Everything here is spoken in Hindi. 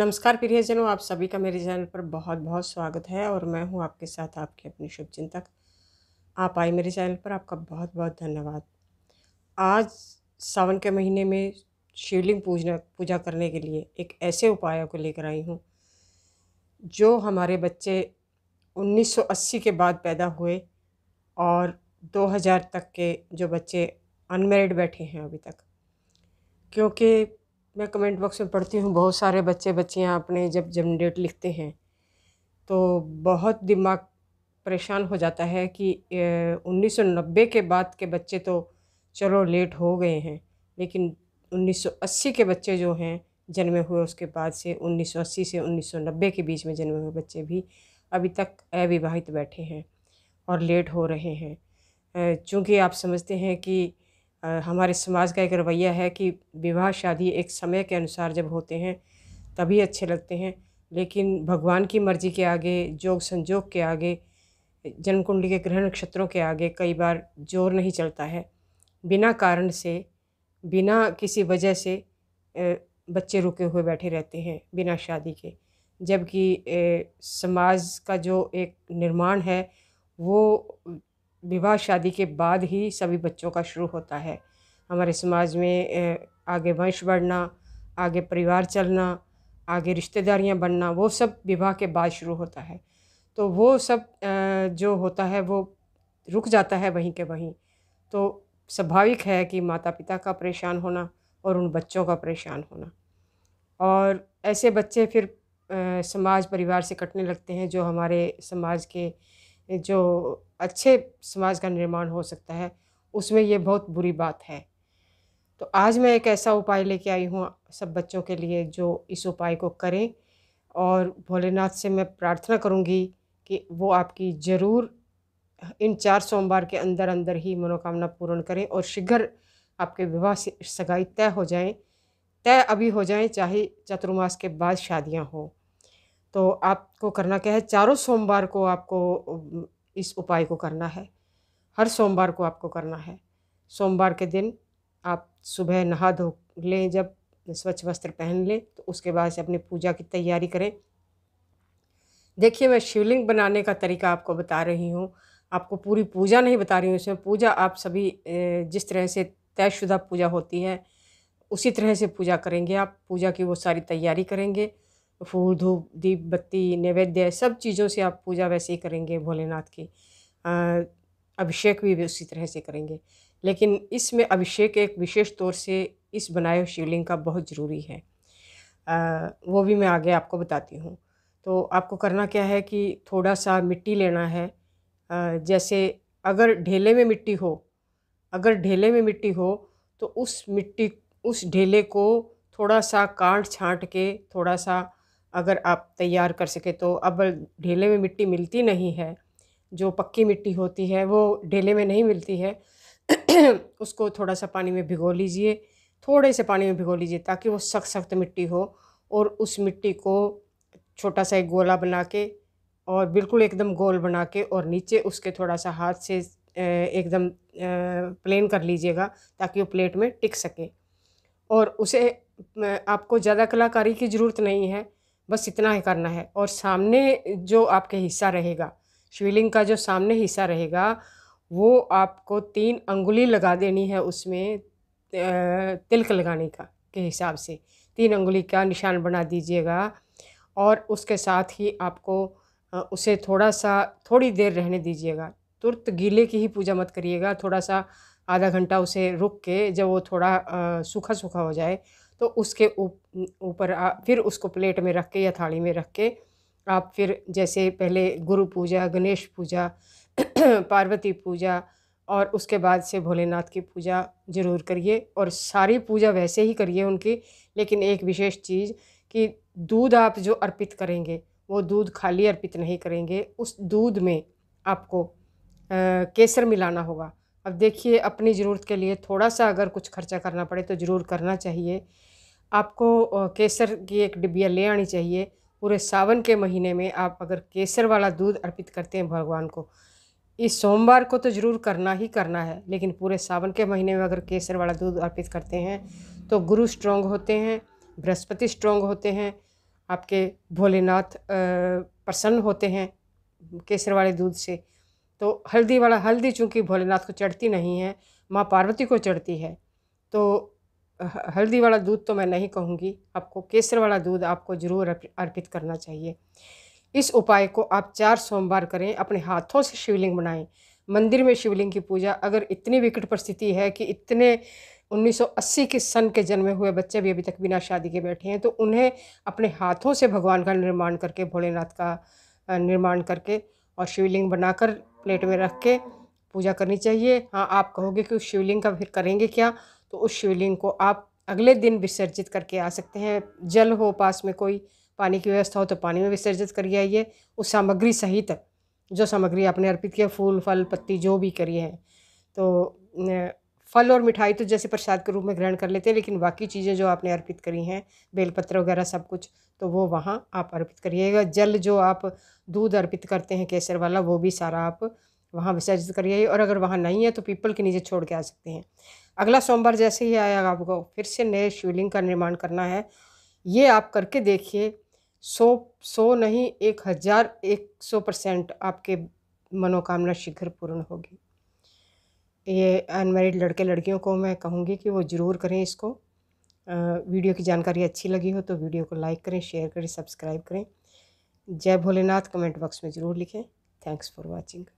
नमस्कार प्रियजनों आप सभी का मेरे चैनल पर बहुत बहुत स्वागत है और मैं हूं आपके साथ आपके अपने शुभ चिंतक आप आए मेरे चैनल पर आपका बहुत बहुत धन्यवाद आज सावन के महीने में शिवलिंग पूजना पूजा करने के लिए एक ऐसे उपायों को लेकर आई हूँ जो हमारे बच्चे 1980 के बाद पैदा हुए और 2000 तक के जो बच्चे अनमेरिड बैठे हैं अभी तक क्योंकि मैं कमेंट बॉक्स में पढ़ती हूँ बहुत सारे बच्चे बच्चियाँ अपने जब जन्म डेट लिखते हैं तो बहुत दिमाग परेशान हो जाता है कि उन्नीस के बाद के बच्चे तो चलो लेट हो गए हैं लेकिन 1980 के बच्चे जो हैं जन्मे हुए उसके बाद से 1980 से 1990 के बीच में जन्मे हुए बच्चे भी अभी तक अविवाहित बैठे हैं और लेट हो रहे हैं चूँकि आप समझते हैं कि हमारे समाज का एक रवैया है कि विवाह शादी एक समय के अनुसार जब होते हैं तभी अच्छे लगते हैं लेकिन भगवान की मर्जी के आगे जोग संजोग के आगे जन्म कुंडली के ग्रह नक्षत्रों के आगे कई बार जोर नहीं चलता है बिना कारण से बिना किसी वजह से बच्चे रुके हुए बैठे रहते हैं बिना शादी के जबकि समाज का जो एक निर्माण है वो विवाह शादी के बाद ही सभी बच्चों का शुरू होता है हमारे समाज में आगे वंश बढ़ना आगे परिवार चलना आगे रिश्तेदारियां बनना वो सब विवाह के बाद शुरू होता है तो वो सब जो होता है वो रुक जाता है वहीं के वहीं तो स्वाभाविक है कि माता पिता का परेशान होना और उन बच्चों का परेशान होना और ऐसे बच्चे फिर समाज परिवार से कटने लगते हैं जो हमारे समाज के जो अच्छे समाज का निर्माण हो सकता है उसमें ये बहुत बुरी बात है तो आज मैं एक ऐसा उपाय लेके आई हूँ सब बच्चों के लिए जो इस उपाय को करें और भोलेनाथ से मैं प्रार्थना करूँगी कि वो आपकी ज़रूर इन चार सोमवार के अंदर अंदर ही मनोकामना पूर्ण करें और शीघ्र आपके विवाह सगाई तय हो जाए तय अभी हो जाए चाहे चतुर्मास के बाद शादियां हों तो आपको करना क्या है चारों सोमवार को आपको इस उपाय को करना है हर सोमवार को आपको करना है सोमवार के दिन आप सुबह नहा धो लें जब स्वच्छ वस्त्र पहन लें तो उसके बाद से अपनी पूजा की तैयारी करें देखिए मैं शिवलिंग बनाने का तरीका आपको बता रही हूँ आपको पूरी पूजा नहीं बता रही हूँ इसमें पूजा आप सभी जिस तरह से तयशुदा पूजा होती है उसी तरह से पूजा करेंगे आप पूजा की वो सारी तैयारी करेंगे फूल धूप दीप बत्ती नैवेद्य सब चीज़ों से आप पूजा वैसे ही करेंगे भोलेनाथ की अभिषेक भी, उसी तरह से करेंगे लेकिन इसमें अभिषेक एक विशेष तौर से इस बनाए हुए शिवलिंग का बहुत ज़रूरी है आ, वो भी मैं आगे आपको बताती हूँ तो आपको करना क्या है कि थोड़ा सा मिट्टी लेना है आ, जैसे अगर ढेले में मिट्टी हो अगर ढेले में मिट्टी हो तो उस मिट्टी उस ढेले को थोड़ा सा काट छाँट के थोड़ा सा अगर आप तैयार कर सके तो अब ढेले में मिट्टी मिलती नहीं है जो पक्की मिट्टी होती है वो ढेले में नहीं मिलती है उसको थोड़ा सा पानी में भिगो लीजिए थोड़े से पानी में भिगो लीजिए ताकि वो सख्त सख्त मिट्टी हो और उस मिट्टी को छोटा सा एक गोला बना के और बिल्कुल एकदम गोल बना के और नीचे उसके थोड़ा सा हाथ से एकदम प्लेन कर लीजिएगा ताकि वो प्लेट में टिक सके और उसे आपको ज़्यादा कलाकारी की ज़रूरत नहीं है बस इतना ही करना है और सामने जो आपके हिस्सा रहेगा शिवलिंग का जो सामने हिस्सा रहेगा वो आपको तीन अंगुली लगा देनी है उसमें तिलक लगाने का के हिसाब से तीन अंगुली का निशान बना दीजिएगा और उसके साथ ही आपको उसे थोड़ा सा थोड़ी देर रहने दीजिएगा तुरंत गीले की ही पूजा मत करिएगा थोड़ा सा आधा घंटा उसे रुक के जब वो थोड़ा सूखा सूखा हो जाए तो उसके ऊपर फिर उसको प्लेट में रख के या थाली में रख के आप फिर जैसे पहले गुरु पूजा गणेश पूजा पार्वती पूजा और उसके बाद से भोलेनाथ की पूजा ज़रूर करिए और सारी पूजा वैसे ही करिए उनकी लेकिन एक विशेष चीज़ कि दूध आप जो अर्पित करेंगे वो दूध खाली अर्पित नहीं करेंगे उस दूध में आपको केसर मिलाना होगा अब देखिए अपनी ज़रूरत के लिए थोड़ा सा अगर कुछ खर्चा करना पड़े तो ज़रूर करना चाहिए आपको केसर की एक डिबिया ले आनी चाहिए पूरे सावन के महीने में आप अगर केसर वाला दूध अर्पित करते हैं भगवान को इस सोमवार को तो ज़रूर करना ही करना है लेकिन पूरे सावन के महीने में अगर केसर वाला दूध अर्पित करते हैं तो गुरु स्ट्रोंग होते हैं बृहस्पति स्ट्रोंग होते हैं आपके भोलेनाथ प्रसन्न होते हैं केसर वाले दूध से तो हल्दी वाला हल्दी चूँकि भोलेनाथ को चढ़ती नहीं है माँ पार्वती को चढ़ती है तो हल्दी वाला दूध तो मैं नहीं कहूँगी आपको केसर वाला दूध आपको ज़रूर अर्पित करना चाहिए इस उपाय को आप चार सोमवार करें अपने हाथों से शिवलिंग बनाएं मंदिर में शिवलिंग की पूजा अगर इतनी विकट परिस्थिति है कि इतने 1980 के सन के जन्मे हुए बच्चे भी अभी तक बिना शादी के बैठे हैं तो उन्हें अपने हाथों से भगवान का निर्माण करके भोलेनाथ का निर्माण करके और शिवलिंग बनाकर प्लेट में रख के पूजा करनी चाहिए हाँ आप कहोगे कि शिवलिंग का फिर करेंगे क्या तो उस शिवलिंग को आप अगले दिन विसर्जित करके आ सकते हैं जल हो पास में कोई पानी की व्यवस्था हो तो पानी में विसर्जित करके आइए उस सामग्री सहित जो सामग्री आपने अर्पित किया फूल फल पत्ती जो भी करी है तो फल और मिठाई तो जैसे प्रसाद के रूप में ग्रहण कर लेते हैं लेकिन बाकी चीज़ें जो आपने अर्पित करी हैं बेलपत्र वगैरह सब कुछ तो वो वहाँ आप अर्पित करिएगा जल जो आप दूध अर्पित करते हैं केसर वाला वो भी सारा आप वहाँ विसर्जित करिए और अगर वहाँ नहीं है तो पीपल के नीचे छोड़ के आ सकते हैं अगला सोमवार जैसे ही आया आपको फिर से नए शिवलिंग का निर्माण करना है ये आप करके देखिए सौ सौ नहीं एक हज़ार एक सौ परसेंट आपके मनोकामना शीघ्र पूर्ण होगी ये अनमेरिड लड़के लड़कियों को मैं कहूँगी कि वो ज़रूर करें इसको वीडियो की जानकारी अच्छी लगी हो तो वीडियो को लाइक करें शेयर करें सब्सक्राइब करें जय भोलेनाथ कमेंट बॉक्स में ज़रूर लिखें थैंक्स फॉर वॉचिंग